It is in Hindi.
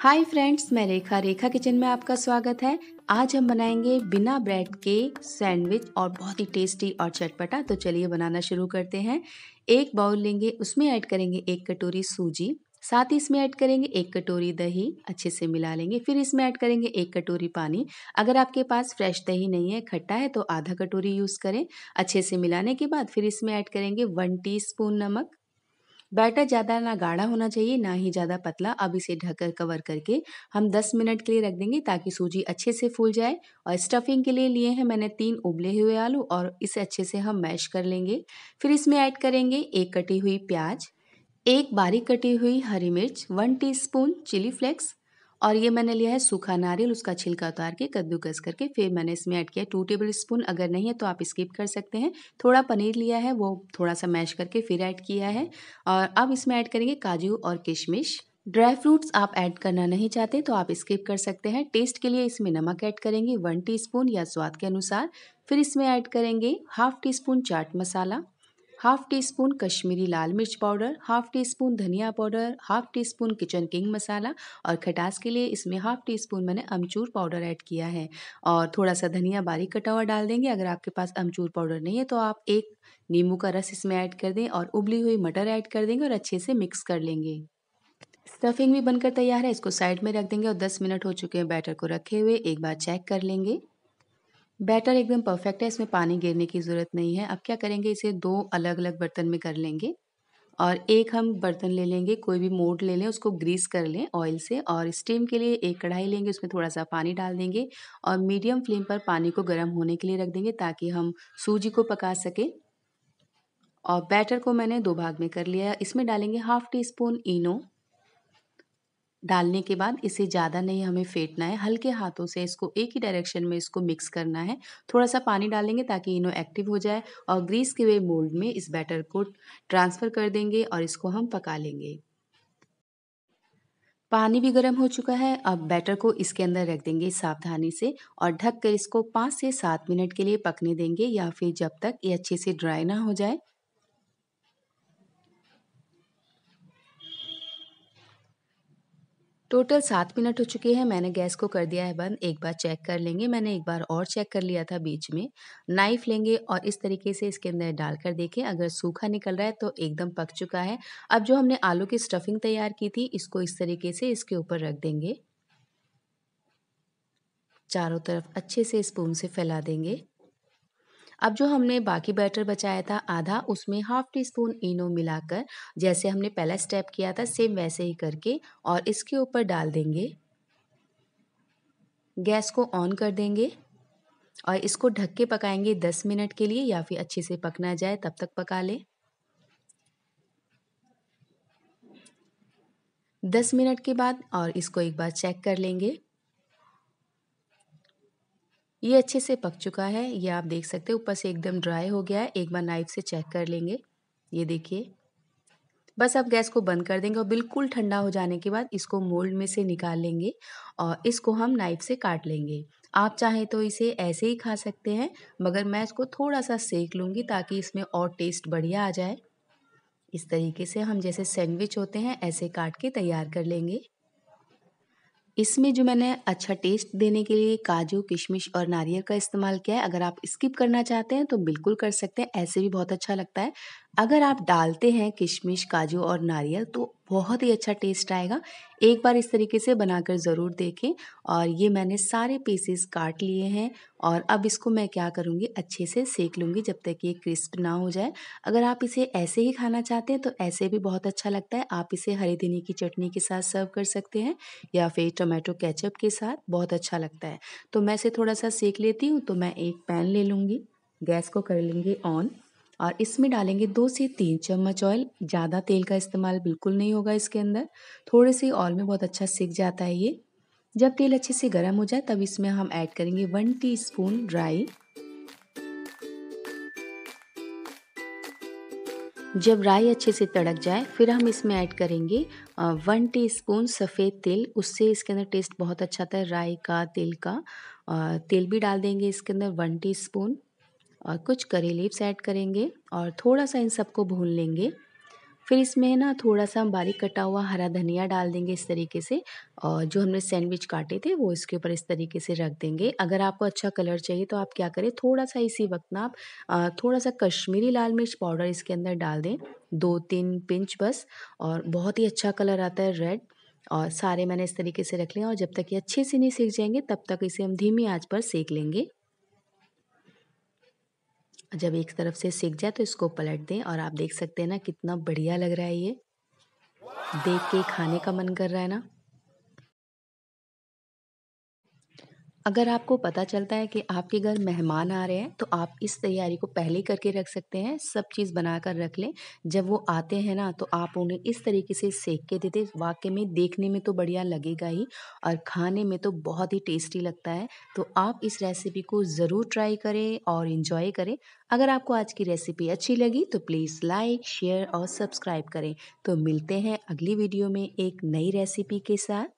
हाय फ्रेंड्स मैं रेखा रेखा किचन में आपका स्वागत है आज हम बनाएंगे बिना ब्रेड के सैंडविच और बहुत ही टेस्टी और चटपटा तो चलिए बनाना शुरू करते हैं एक बाउल लेंगे उसमें ऐड करेंगे एक कटोरी सूजी साथ ही इसमें ऐड करेंगे एक कटोरी दही अच्छे से मिला लेंगे फिर इसमें ऐड करेंगे एक कटोरी पानी अगर आपके पास फ्रेश दही नहीं है खट्टा है तो आधा कटोरी यूज़ करें अच्छे से मिलाने के बाद फिर इसमें ऐड करेंगे वन टीस्पून नमक बैटर ज़्यादा ना गाढ़ा होना चाहिए ना ही ज़्यादा पतला अब इसे ढककर कवर करके हम 10 मिनट के लिए रख देंगे ताकि सूजी अच्छे से फूल जाए और स्टफिंग के लिए लिए हैं मैंने तीन उबले हुए आलू और इसे अच्छे से हम मैश कर लेंगे फिर इसमें ऐड करेंगे एक कटी हुई प्याज एक बारीक कटी हुई हरी मिर्च वन टी चिली फ्लेक्स और ये मैंने लिया है सूखा नारियल उसका छिलका उतार के कद्दूकस करके फिर मैंने इसमें ऐड किया टू टेबल स्पून अगर नहीं है तो आप स्किप कर सकते हैं थोड़ा पनीर लिया है वो थोड़ा सा मैश करके फिर ऐड किया है और अब इसमें ऐड करेंगे काजू और किशमिश ड्राई फ्रूट्स आप ऐड करना नहीं चाहते तो आप स्किप कर सकते हैं टेस्ट के लिए इसमें नमक ऐड करेंगे वन टीस्पून या स्वाद के अनुसार फिर इसमें ऐड करेंगे हाफ टी स्पून चाट मसाला हाफ टी स्पून कश्मीरी लाल मिर्च पाउडर हाफ टी स्पून धनिया powder half teaspoon Kitchen King मसाला और खटास के लिए इसमें हाफ टी स्पून मैंने अमचूर पाउडर ऐड किया है और थोड़ा सा धनिया बारीक कटा हुआ डाल देंगे अगर आपके पास अमचूर पाउडर नहीं है तो आप एक नींबू का रस इसमें ऐड कर दें और उबली हुई मटर ऐड कर देंगे और अच्छे से मिक्स कर लेंगे स्टफिंग भी बनकर तैयार है इसको साइड में रख देंगे और 10 मिनट हो चुके हैं बैटर को रखे हुए एक बार चेक कर लेंगे बैटर एकदम परफेक्ट है इसमें पानी गिरने की ज़रूरत नहीं है अब क्या करेंगे इसे दो अलग अलग बर्तन में कर लेंगे और एक हम बर्तन ले लेंगे कोई भी मोड ले लें उसको ग्रीस कर लें ऑयल से और स्टीम के लिए एक कढ़ाई लेंगे उसमें थोड़ा सा पानी डाल देंगे और मीडियम फ्लेम पर पानी को गर्म होने के लिए रख देंगे ताकि हम सूजी को पका सकें और बैटर को मैंने दो भाग में कर लिया इसमें डालेंगे हाफ टी स्पून इनो डालने के बाद इसे ज़्यादा नहीं हमें फेंटना है हल्के हाथों से इसको एक ही डायरेक्शन में इसको मिक्स करना है थोड़ा सा पानी डालेंगे ताकि इनो एक्टिव हो जाए और ग्रीस के हुए मोल्ड में इस बैटर को ट्रांसफ़र कर देंगे और इसको हम पका लेंगे पानी भी गर्म हो चुका है अब बैटर को इसके अंदर रख देंगे सावधानी से और ढक कर इसको पाँच से सात मिनट के लिए पकने देंगे या फिर जब तक ये अच्छे से ड्राई ना हो जाए टोटल सात मिनट हो चुके हैं मैंने गैस को कर दिया है बंद एक बार चेक कर लेंगे मैंने एक बार और चेक कर लिया था बीच में नाइफ लेंगे और इस तरीके से इसके अंदर डालकर देखें अगर सूखा निकल रहा है तो एकदम पक चुका है अब जो हमने आलू की स्टफिंग तैयार की थी इसको इस तरीके से इसके ऊपर रख देंगे चारों तरफ अच्छे से स्पून से फैला देंगे अब जो हमने बाकी बैटर बचाया था आधा उसमें हाफ टी स्पून इनो मिलाकर जैसे हमने पहला स्टेप किया था सेम वैसे ही करके और इसके ऊपर डाल देंगे गैस को ऑन कर देंगे और इसको ढक के पकाएंगे दस मिनट के लिए या फिर अच्छे से पकना जाए तब तक पका लें दस मिनट के बाद और इसको एक बार चेक कर लेंगे ये अच्छे से पक चुका है ये आप देख सकते हैं ऊपर से एकदम ड्राई हो गया है एक बार नाइफ से चेक कर लेंगे ये देखिए बस आप गैस को बंद कर देंगे और बिल्कुल ठंडा हो जाने के बाद इसको मोल्ड में से निकाल लेंगे और इसको हम नाइफ से काट लेंगे आप चाहें तो इसे ऐसे ही खा सकते हैं मगर मैं इसको थोड़ा सा सेक लूँगी ताकि इसमें और टेस्ट बढ़िया आ जाए इस तरीके से हम जैसे सैंडविच होते हैं ऐसे काट के तैयार कर लेंगे इसमें जो मैंने अच्छा टेस्ट देने के लिए काजू किशमिश और नारियल का इस्तेमाल किया है अगर आप स्किप करना चाहते हैं तो बिल्कुल कर सकते हैं ऐसे भी बहुत अच्छा लगता है अगर आप डालते हैं किशमिश काजू और नारियल तो बहुत ही अच्छा टेस्ट आएगा एक बार इस तरीके से बनाकर ज़रूर देखें और ये मैंने सारे पीसेस काट लिए हैं और अब इसको मैं क्या करूँगी अच्छे से सेक लूँगी जब तक ये क्रिस्प ना हो जाए अगर आप इसे ऐसे ही खाना चाहते हैं तो ऐसे भी बहुत अच्छा लगता है आप इसे हरी धनी की चटनी के साथ सर्व कर सकते हैं या फिर टोमेटो कैचअप के साथ बहुत अच्छा लगता है तो मैं इसे थोड़ा सा सेक लेती हूँ तो मैं एक पैन ले लूँगी गैस को कर लेंगे ऑन और इसमें डालेंगे दो से तीन चम्मच ऑयल ज़्यादा तेल का इस्तेमाल बिल्कुल नहीं होगा इसके अंदर थोड़े से ऑयल में बहुत अच्छा सीख जाता है ये जब तेल अच्छे से गर्म हो जाए तब इसमें हम ऐड करेंगे वन स्पून ड्राई जब राई अच्छे से तड़क जाए फिर हम इसमें ऐड करेंगे वन टीस्पून सफ़ेद तेल उससे इसके अंदर टेस्ट बहुत अच्छा आता है राई का तेल का तेल भी डाल देंगे इसके अंदर वन टीस्पून और कुछ करी लीव्स ऐड करेंगे और थोड़ा सा इन सबको भून लेंगे फिर इसमें ना थोड़ा सा हम बारीक कटा हुआ हरा धनिया डाल देंगे इस तरीके से और जो हमने सैंडविच काटे थे वो इसके ऊपर इस तरीके से रख देंगे अगर आपको अच्छा कलर चाहिए तो आप क्या करें थोड़ा सा इसी वक्त ना आप थोड़ा सा कश्मीरी लाल मिर्च पाउडर इसके अंदर डाल दें दो तीन पिंच बस और बहुत ही अच्छा कलर आता है रेड और सारे मैंने इस तरीके से रख लिया और जब तक ये अच्छे से नहीं सीख जाएंगे तब तक इसे हम धीमी आँच पर सेक लेंगे जब एक तरफ से सीख जाए तो इसको पलट दें और आप देख सकते हैं ना कितना बढ़िया लग रहा है ये देख के खाने का मन कर रहा है ना अगर आपको पता चलता है कि आपके घर मेहमान आ रहे हैं तो आप इस तैयारी को पहले करके रख सकते हैं सब चीज़ बना कर रख लें जब वो आते हैं ना तो आप उन्हें इस तरीके से सेक के देते वाकई में देखने में तो बढ़िया लगेगा ही और खाने में तो बहुत ही टेस्टी लगता है तो आप इस रेसिपी को ज़रूर ट्राई करें और इन्जॉय करें अगर आपको आज की रेसिपी अच्छी लगी तो प्लीज़ लाइक शेयर और सब्सक्राइब करें तो मिलते हैं अगली वीडियो में एक नई रेसिपी के साथ